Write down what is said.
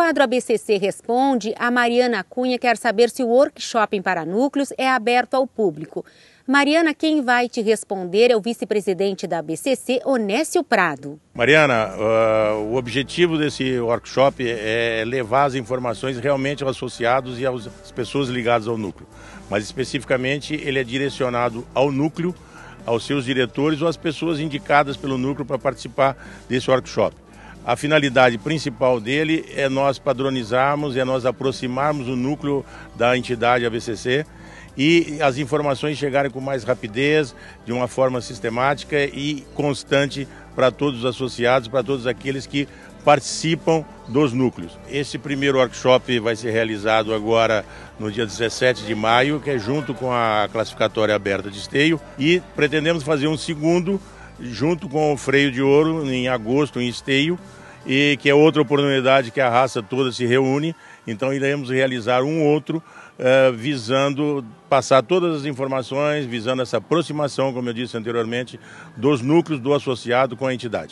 quadro ABCC Responde, a Mariana Cunha quer saber se o workshop em Paranúcleos é aberto ao público. Mariana, quem vai te responder é o vice-presidente da ABCC, Onésio Prado. Mariana, uh, o objetivo desse workshop é levar as informações realmente aos associados e às pessoas ligadas ao núcleo. Mas especificamente ele é direcionado ao núcleo, aos seus diretores ou às pessoas indicadas pelo núcleo para participar desse workshop. A finalidade principal dele é nós padronizarmos, é nós aproximarmos o núcleo da entidade ABCC e as informações chegarem com mais rapidez, de uma forma sistemática e constante para todos os associados, para todos aqueles que participam dos núcleos. Esse primeiro workshop vai ser realizado agora no dia 17 de maio, que é junto com a classificatória aberta de esteio, e pretendemos fazer um segundo junto com o freio de ouro em agosto em Esteio e que é outra oportunidade que a raça toda se reúne. Então iremos realizar um outro uh, visando passar todas as informações, visando essa aproximação, como eu disse anteriormente, dos núcleos do associado com a entidade.